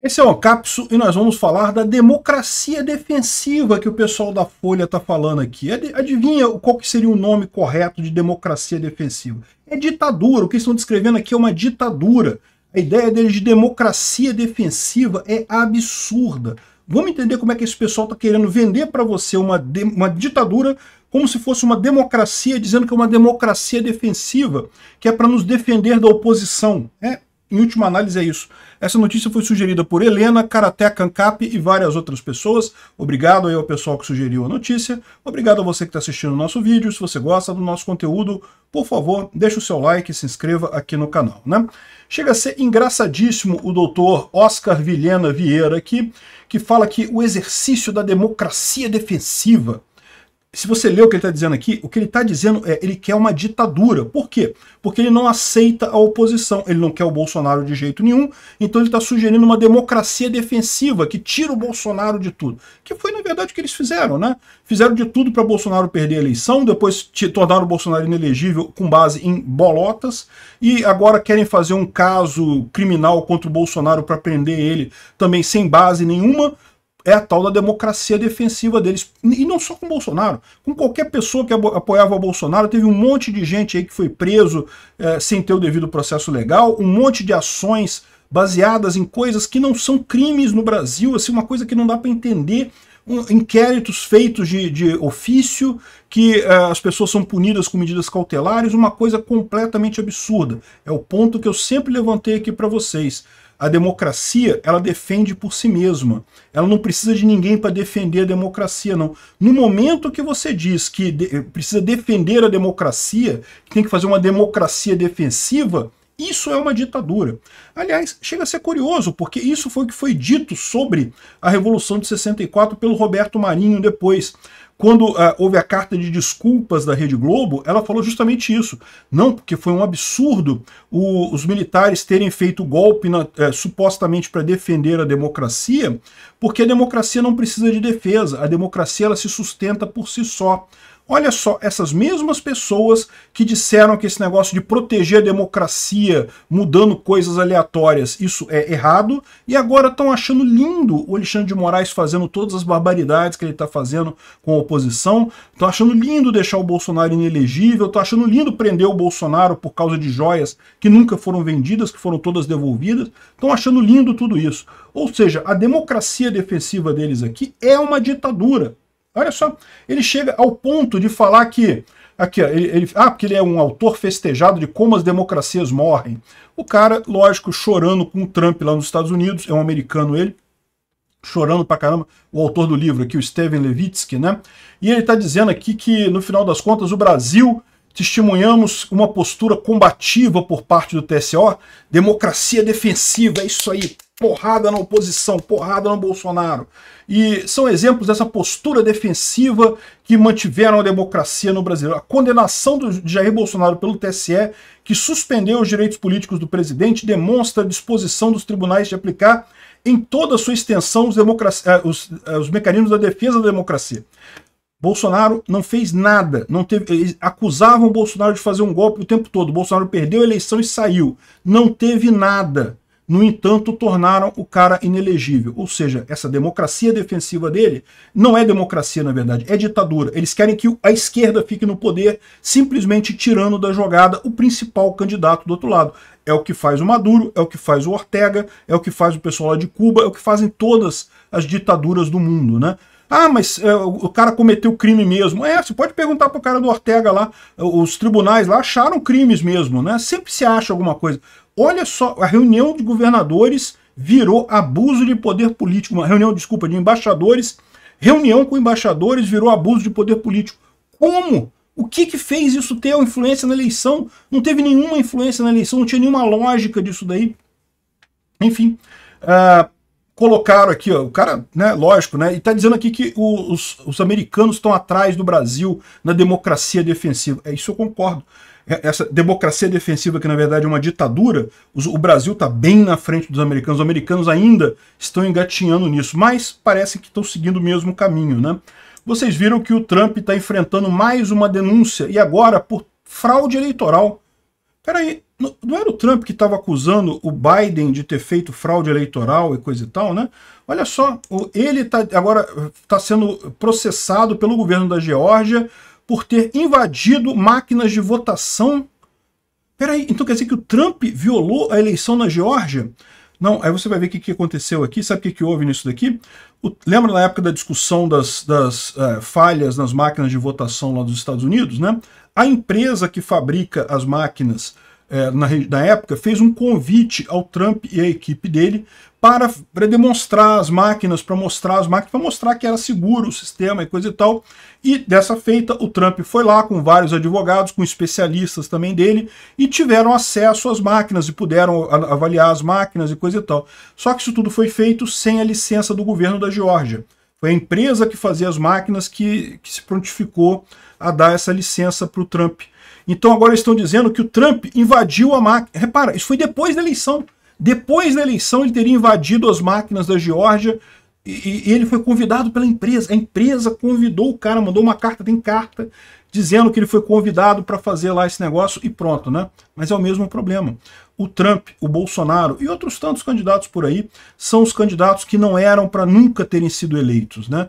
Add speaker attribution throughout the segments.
Speaker 1: Esse é o Capso e nós vamos falar da democracia defensiva que o pessoal da Folha está falando aqui. Adivinha qual que seria o nome correto de democracia defensiva? É ditadura. O que estão descrevendo aqui é uma ditadura. A ideia deles de democracia defensiva é absurda. Vamos entender como é que esse pessoal está querendo vender para você uma, uma ditadura como se fosse uma democracia, dizendo que é uma democracia defensiva, que é para nos defender da oposição. É em última análise, é isso. Essa notícia foi sugerida por Helena, Karateka Ancap e várias outras pessoas. Obrigado aí ao pessoal que sugeriu a notícia. Obrigado a você que está assistindo o nosso vídeo. Se você gosta do nosso conteúdo, por favor, deixe o seu like e se inscreva aqui no canal. Né? Chega a ser engraçadíssimo o doutor Oscar Vilhena Vieira aqui, que fala que o exercício da democracia defensiva se você lê o que ele está dizendo aqui, o que ele está dizendo é ele quer uma ditadura. Por quê? Porque ele não aceita a oposição, ele não quer o Bolsonaro de jeito nenhum, então ele está sugerindo uma democracia defensiva que tira o Bolsonaro de tudo. Que foi, na verdade, o que eles fizeram, né? Fizeram de tudo para Bolsonaro perder a eleição, depois tornaram o Bolsonaro inelegível com base em bolotas, e agora querem fazer um caso criminal contra o Bolsonaro para prender ele também sem base nenhuma, é a tal da democracia defensiva deles. E não só com Bolsonaro, com qualquer pessoa que apoiava o Bolsonaro, teve um monte de gente aí que foi preso eh, sem ter o devido processo legal, um monte de ações baseadas em coisas que não são crimes no Brasil, assim, uma coisa que não dá para entender. Um, inquéritos feitos de, de ofício, que eh, as pessoas são punidas com medidas cautelares, uma coisa completamente absurda. É o ponto que eu sempre levantei aqui para vocês. A democracia, ela defende por si mesma. Ela não precisa de ninguém para defender a democracia, não. No momento que você diz que de eh, precisa defender a democracia, que tem que fazer uma democracia defensiva, isso é uma ditadura. Aliás, chega a ser curioso, porque isso foi o que foi dito sobre a Revolução de 64 pelo Roberto Marinho depois quando ah, houve a carta de desculpas da Rede Globo, ela falou justamente isso. Não, porque foi um absurdo o, os militares terem feito golpe na, eh, supostamente para defender a democracia, porque a democracia não precisa de defesa, a democracia ela se sustenta por si só. Olha só, essas mesmas pessoas que disseram que esse negócio de proteger a democracia mudando coisas aleatórias, isso é errado, e agora estão achando lindo o Alexandre de Moraes fazendo todas as barbaridades que ele está fazendo com a oposição, estão achando lindo deixar o Bolsonaro inelegível, estão achando lindo prender o Bolsonaro por causa de joias que nunca foram vendidas, que foram todas devolvidas, estão achando lindo tudo isso. Ou seja, a democracia defensiva deles aqui é uma ditadura. Olha só, ele chega ao ponto de falar que Aqui, ele, ele, ah, porque ele é um autor festejado de como as democracias morrem. O cara, lógico, chorando com o Trump lá nos Estados Unidos, é um americano ele, chorando pra caramba, o autor do livro aqui, o Steven Levitsky, né? E ele tá dizendo aqui que, no final das contas, o Brasil testemunhamos uma postura combativa por parte do TSO, democracia defensiva, é isso aí, porrada na oposição, porrada no Bolsonaro. E são exemplos dessa postura defensiva que mantiveram a democracia no Brasil. A condenação do Jair Bolsonaro pelo TSE, que suspendeu os direitos políticos do presidente, demonstra a disposição dos tribunais de aplicar em toda a sua extensão os, eh, os, eh, os mecanismos da defesa da democracia. Bolsonaro não fez nada, não teve, acusavam Bolsonaro de fazer um golpe o tempo todo. Bolsonaro perdeu a eleição e saiu. Não teve nada no entanto, tornaram o cara inelegível. Ou seja, essa democracia defensiva dele não é democracia, na verdade, é ditadura. Eles querem que a esquerda fique no poder, simplesmente tirando da jogada o principal candidato do outro lado. É o que faz o Maduro, é o que faz o Ortega, é o que faz o pessoal lá de Cuba, é o que fazem todas as ditaduras do mundo, né? Ah, mas é, o cara cometeu crime mesmo. É, você pode perguntar pro cara do Ortega lá. Os tribunais lá acharam crimes mesmo, né? Sempre se acha alguma coisa. Olha só, a reunião de governadores virou abuso de poder político. Uma reunião, desculpa, de embaixadores. Reunião com embaixadores virou abuso de poder político. Como? O que, que fez isso ter influência na eleição? Não teve nenhuma influência na eleição, não tinha nenhuma lógica disso daí. Enfim, uh, colocaram aqui, ó, o cara, né, lógico, né, e tá dizendo aqui que os, os americanos estão atrás do Brasil na democracia defensiva. É isso eu concordo. É, essa democracia defensiva, que na verdade é uma ditadura, o Brasil está bem na frente dos americanos. Os americanos ainda estão engatinhando nisso, mas parece que estão seguindo o mesmo caminho, né? Vocês viram que o Trump está enfrentando mais uma denúncia, e agora por fraude eleitoral. Peraí, não era o Trump que estava acusando o Biden de ter feito fraude eleitoral e coisa e tal, né? Olha só, ele tá, agora está sendo processado pelo governo da Geórgia por ter invadido máquinas de votação. Peraí, então quer dizer que o Trump violou a eleição na Geórgia? Não, aí você vai ver o que, que aconteceu aqui. Sabe o que, que houve nisso daqui? O, lembra na época da discussão das, das uh, falhas nas máquinas de votação lá dos Estados Unidos, né? A empresa que fabrica as máquinas é, na, na, época, fez um convite ao Trump e à equipe dele para, para demonstrar as máquinas, para mostrar as máquinas, para mostrar que era seguro o sistema e coisa e tal. E dessa feita, o Trump foi lá com vários advogados, com especialistas também dele, e tiveram acesso às máquinas e puderam avaliar as máquinas e coisa e tal. Só que isso tudo foi feito sem a licença do governo da Geórgia. Foi a empresa que fazia as máquinas que, que se prontificou a dar essa licença para o Trump então agora estão dizendo que o Trump invadiu a máquina. Repara, isso foi depois da eleição. Depois da eleição, ele teria invadido as máquinas da Geórgia e, e, ele foi convidado pela empresa. A empresa convidou o cara, mandou uma carta, tem carta, dizendo que ele foi convidado para fazer lá esse negócio e pronto, né? Mas é o mesmo problema o Trump, o Bolsonaro e outros tantos candidatos por aí são os candidatos que não eram para nunca terem sido eleitos. Né?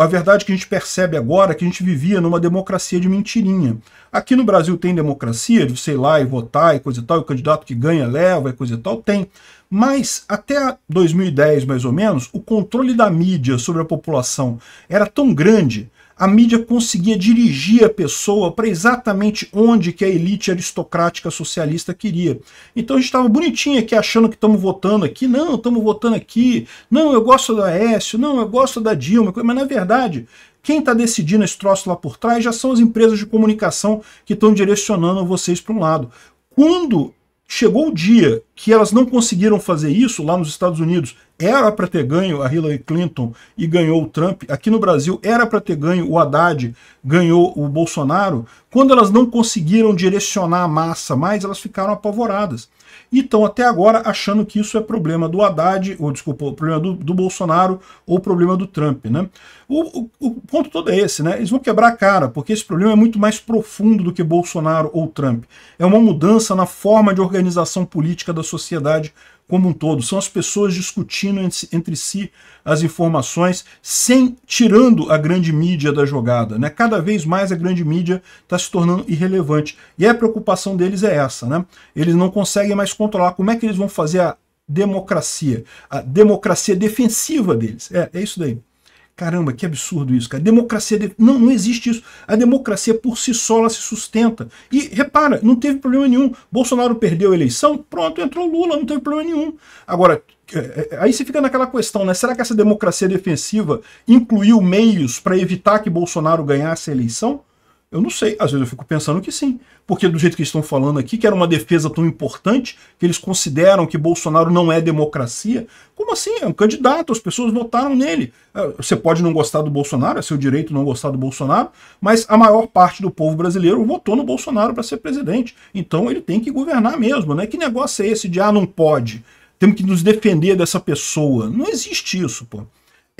Speaker 1: A verdade que a gente percebe agora é que a gente vivia numa democracia de mentirinha. Aqui no Brasil tem democracia de sei lá e votar e coisa e tal, e o candidato que ganha leva e coisa e tal, tem. Mas até 2010, mais ou menos, o controle da mídia sobre a população era tão grande a mídia conseguia dirigir a pessoa para exatamente onde que a elite aristocrática socialista queria. Então a gente estava bonitinho aqui achando que estamos votando aqui, não, estamos votando aqui, não, eu gosto da Aécio, não, eu gosto da Dilma, mas na verdade quem está decidindo esse troço lá por trás já são as empresas de comunicação que estão direcionando vocês para um lado. Quando Chegou o dia que elas não conseguiram fazer isso lá nos Estados Unidos. Era para ter ganho a Hillary Clinton e ganhou o Trump. Aqui no Brasil era para ter ganho o Haddad, ganhou o Bolsonaro. Quando elas não conseguiram direcionar a massa mais, elas ficaram apavoradas e estão até agora achando que isso é problema do Haddad, ou desculpa, problema do, do Bolsonaro ou problema do Trump. Né? O, o, o, ponto todo é esse, né? Eles vão quebrar a cara, porque esse problema é muito mais profundo do que Bolsonaro ou Trump. É uma mudança na forma de organização política da sociedade como um todo, são as pessoas discutindo entre si as informações, sem tirando a grande mídia da jogada. Né? Cada vez mais a grande mídia está se tornando irrelevante. E a preocupação deles é essa. Né? Eles não conseguem mais controlar como é que eles vão fazer a democracia, a democracia defensiva deles. É, é isso daí. Caramba, que absurdo isso, cara. Democracia. De... Não, não existe isso. A democracia por si só ela se sustenta. E repara, não teve problema nenhum. Bolsonaro perdeu a eleição, pronto, entrou Lula, não teve problema nenhum. Agora, é, é, aí você fica naquela questão, né? Será que essa democracia defensiva incluiu meios para evitar que Bolsonaro ganhasse a eleição? Eu não sei, às vezes eu fico pensando que sim, porque do jeito que estão falando aqui, que era uma defesa tão importante, que eles consideram que Bolsonaro não é democracia, como assim? É um candidato, as pessoas votaram nele. É, você pode não gostar do Bolsonaro, é seu direito não gostar do Bolsonaro, mas a maior parte do povo brasileiro votou no Bolsonaro para ser presidente. Então ele tem que governar mesmo, né? Que negócio é esse de ah, não pode? Temos que nos defender dessa pessoa. Não existe isso, pô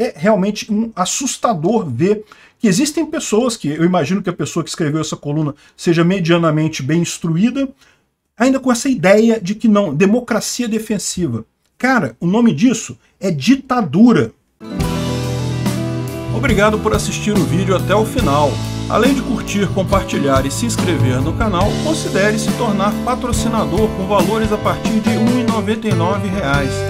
Speaker 1: é realmente um assustador ver que existem pessoas que, eu imagino que a pessoa que escreveu essa coluna seja medianamente bem instruída, ainda com essa ideia de que não, democracia defensiva. Cara, o nome disso é ditadura. Obrigado por assistir o vídeo até o final. Além de curtir, compartilhar e se inscrever no canal, considere se tornar patrocinador com valores a partir de R$ 1,99